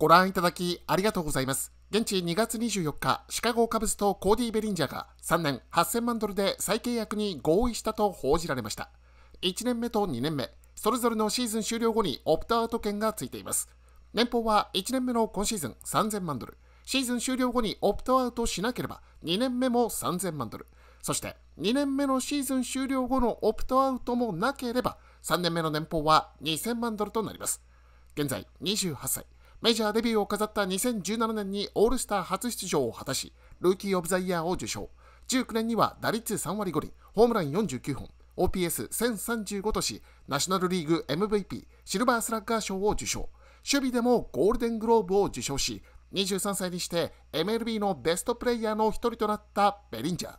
ご覧いただきありがとうございます。現地2月24日、シカゴカブスとコーディ・ベリンジャーが3年8000万ドルで再契約に合意したと報じられました。1年目と2年目、それぞれのシーズン終了後にオプトアウト権がついています。年俸は1年目の今シーズン3000万ドル、シーズン終了後にオプトアウトしなければ2年目も3000万ドル、そして2年目のシーズン終了後のオプトアウトもなければ3年目の年俸は2000万ドルとなります。現在28歳。メジャーデビューを飾った2017年にオールスター初出場を果たし、ルーキー・オブ・ザ・イヤーを受賞。19年には打率3割5厘、ホームラン49本、OPS1035 とし、ナショナルリーグ MVP、シルバースラッガー賞を受賞。守備でもゴールデングローブを受賞し、23歳にして MLB のベストプレイヤーの一人となったベリンジャー。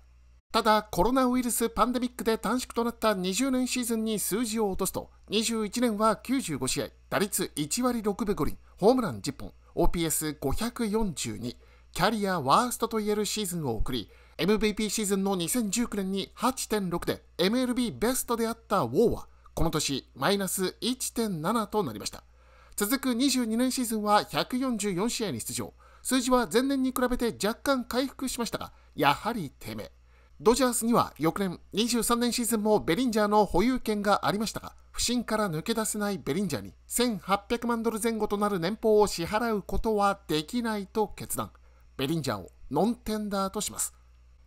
ただ、コロナウイルスパンデミックで短縮となった20年シーズンに数字を落とすと、21年は95試合、打率1割6分5厘、ホームラン10本、OPS542、キャリアワーストといえるシーズンを送り、MVP シーズンの2019年に8.6で MLB ベストであったウォーは、この年マイナス1.7となりました。続く22年シーズンは144試合に出場。数字は前年に比べて若干回復しましたが、やはり低迷。ドジャースには翌年23年シーズンもベリンジャーの保有権がありましたが、不審から抜け出せないベリンジャーに1800万ドル前後となる年俸を支払うことはできないと決断。ベリンジャーをノンテンダーとします。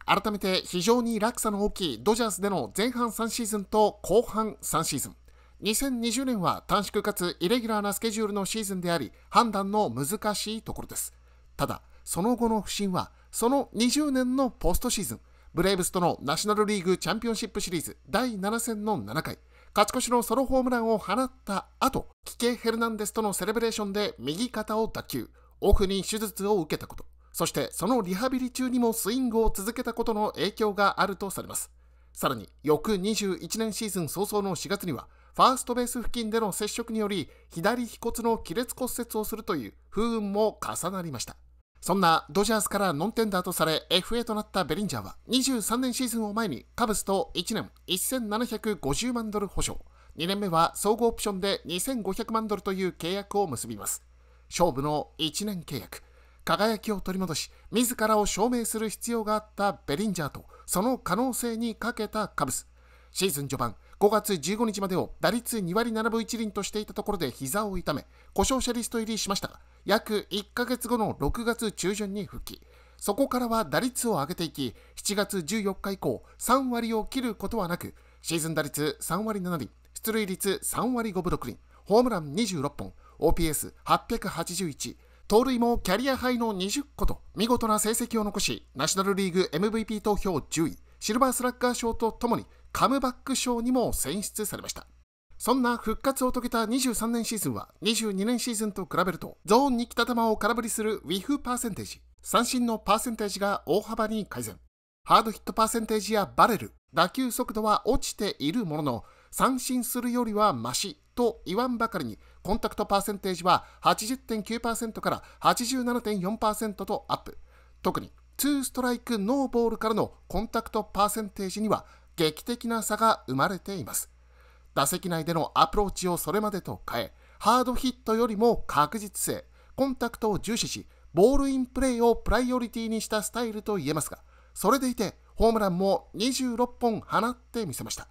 改めて非常に落差の大きいドジャースでの前半3シーズンと後半3シーズン。2020年は短縮かつイレギュラーなスケジュールのシーズンであり、判断の難しいところです。ただ、その後の不審は、その20年のポストシーズン、ブレーブスとのナショナルリーグチャンピオンシップシリーズ第7戦の7回、勝ち越しのソロホームランを放った後、キケ・ヘルナンデスとのセレブレーションで右肩を脱臼、オフに手術を受けたこと、そしてそのリハビリ中にもスイングを続けたことの影響があるとされます。さらに、翌21年シーズン早々の4月には、ファーストベース付近での接触により、左腓骨の亀裂骨折をするという不運も重なりました。そんなドジャースからノンテンダーとされ FA となったベリンジャーは23年シーズンを前にカブスと1年1750万ドル保証2年目は総合オプションで2500万ドルという契約を結びます勝負の1年契約輝きを取り戻し自らを証明する必要があったベリンジャーとその可能性にかけたカブスシーズン序盤5月15日までを打率2割7分1厘としていたところで膝を痛め故障者リスト入りしましたが約1ヶ月後の6月中旬に復帰。そこからは打率を上げていき、7月14日以降、3割を切ることはなく、シーズン打率3割7厘、出塁率3割5分6厘、ホームラン26本、OPS881、盗塁もキャリアハイの20個と見事な成績を残し、ナショナルリーグ MVP 投票10位、シルバースラッガー賞とともにカムバック賞にも選出されました。そんな復活を遂げた23年シーズンは22年シーズンと比べるとゾーンに来た球を空振りするウィフパーセンテージ三振のパーセンテージが大幅に改善ハードヒットパーセンテージやバレル打球速度は落ちているものの三振するよりはマシと言わんばかりにコンタクトパーセンテージは80.9%から87.4%とアップ特に2ストライクノーボールからのコンタクトパーセンテージには劇的な差が生まれています打席内でのアプローチをそれまでと変え、ハードヒットよりも確実性、コンタクトを重視し、ボールインプレーをプライオリティにしたスタイルと言えますが、それでいてホームランも26本放ってみせました。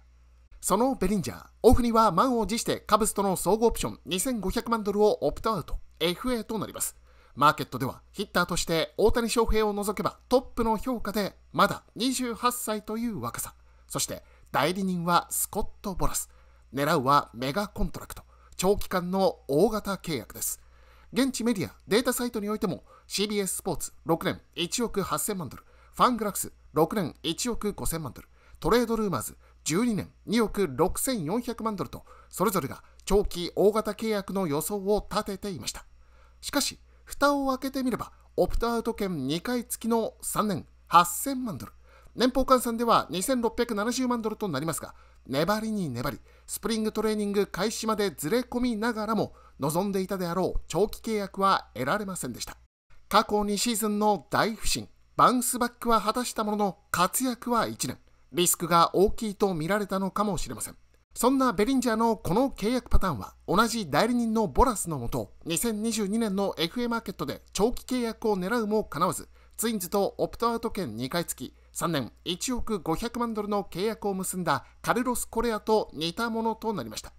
そのベリンジャー、オフには満を持してカブスとの総合オプション2500万ドルをオプトアウト、FA となります。マーケットではヒッターとして大谷翔平を除けばトップの評価でまだ28歳という若さ。そして代理人はスコット・ボラス。狙うはメガコントラクト、長期間の大型契約です。現地メディア、データサイトにおいても CBS スポーツ6年1億8000万ドル、ファングラクス6年1億5000万ドル、トレードルーマーズ12年2億6400万ドルと、それぞれが長期大型契約の予想を立てていました。しかし、蓋を開けてみれば、オプトアウト券2回付きの3年8000万ドル、年俸換算では2670万ドルとなりますが、粘りに粘り、スプリングトレーニング開始までずれ込みながらも望んでいたであろう長期契約は得られませんでした過去2シーズンの大不振バウンスバックは果たしたものの活躍は1年リスクが大きいと見られたのかもしれませんそんなベリンジャーのこの契約パターンは同じ代理人のボラスのもと2022年の FA マーケットで長期契約を狙うもかなわずツインズとオプトアウト券2回付き3年1億500万ドルの契約を結んだカルロス・コレアと似たものとなりました。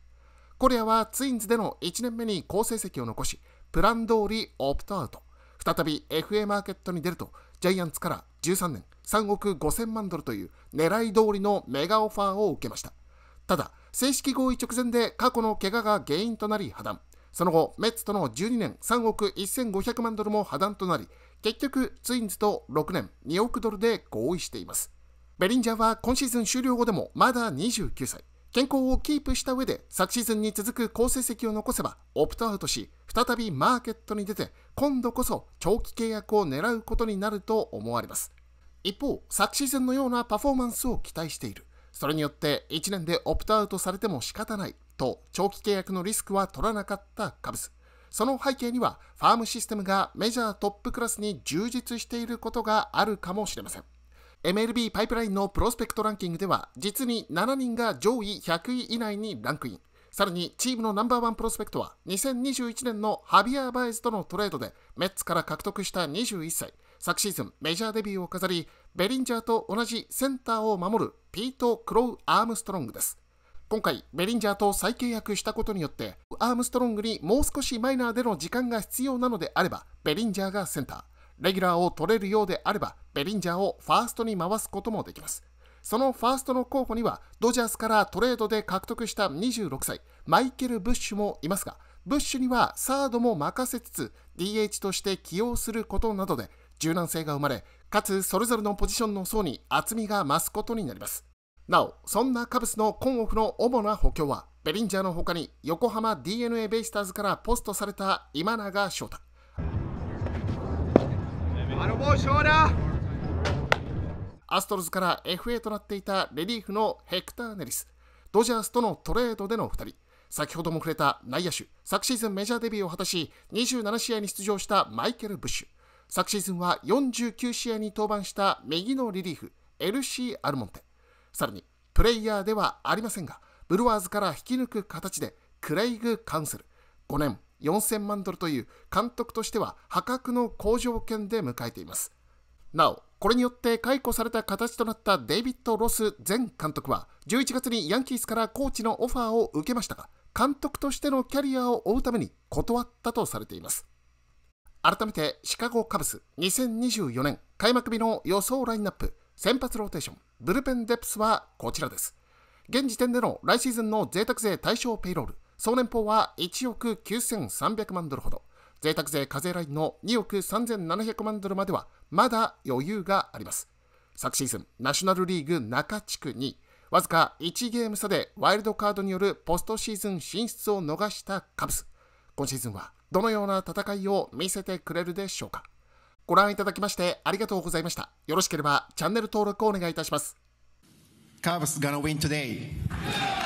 コレアはツインズでの1年目に好成績を残し、プラン通りオプトアウト。再び FA マーケットに出ると、ジャイアンツから13年3億5000万ドルという狙い通りのメガオファーを受けました。ただ、正式合意直前で過去の怪我が原因となり破談。その後、メッツとの12年3億1500万ドルも破談となり、結局、ツインズと6年2億ドルで合意しています。ベリンジャーは今シーズン終了後でもまだ29歳。健康をキープした上で昨シーズンに続く好成績を残せばオプトアウトし再びマーケットに出て今度こそ長期契約を狙うことになると思われます一方昨シーズンのようなパフォーマンスを期待しているそれによって1年でオプトアウトされても仕方ないと長期契約のリスクは取らなかったカブスその背景にはファームシステムがメジャートップクラスに充実していることがあるかもしれません MLB パイプラインのプロスペクトランキングでは実に7人が上位100位以内にランクインさらにチームのナンバーワンプロスペクトは2021年のハビアバイズとのトレードでメッツから獲得した21歳昨シーズンメジャーデビューを飾りベリンジャーと同じセンターを守るピート・クロウ・アームストロングです今回ベリンジャーと再契約したことによってアームストロングにもう少しマイナーでの時間が必要なのであれば、ベリンジャーがセンター。レギュラーを取れるようであれば、ベリンジャーをファーストに回すこともできます。そのファーストの候補には、ドジャースからトレードで獲得した26歳、マイケル・ブッシュもいますが、ブッシュにはサードも任せつつ、DH として起用することなどで、柔軟性が生まれ、かつそれぞれのポジションの層に厚みが増すことになります。なお、そんなカブスのコンオフの主な補強は、ベリンジャーの他に横浜 d n a ベイスターズからポストされた今永翔太。アストロズから FA となっていたレリーフのヘクター・ネリス、ドジャースとのトレードでの2人、先ほども触れた内野手、昨シーズンメジャーデビューを果たし、27試合に出場したマイケル・ブッシュ、昨シーズンは49試合に登板した右のリリーフ、エルシー・アルモンテ。さらに、プレイヤーではありませんが、ブルワーズから引き抜く形で、クレイグ・カウンセル、5年4000万ドルという監督としては破格の好条件で迎えています。なお、これによって解雇された形となったデイビッド・ロス前監督は、11月にヤンキースからコーチのオファーを受けましたが、監督としてのキャリアを追うために断ったとされています。改めて、シカゴ・カブス2024年開幕日の予想ラインナップ。先発ローテーション、ブルペンデプスはこちらです。現時点での来シーズンの贅沢税対象ペイロール、総年俸は1億9300万ドルほど、贅沢税課税ラインの2億3700万ドルまではまだ余裕があります。昨シーズン、ナショナルリーグ中地区にわずか1ゲーム差でワイルドカードによるポストシーズン進出を逃したカブス。今シーズンはどのような戦いを見せてくれるでしょうか。ご覧いただきましてありがとうございました。よろしければチャンネル登録をお願いいたします。カーブスがのウィン win t o a y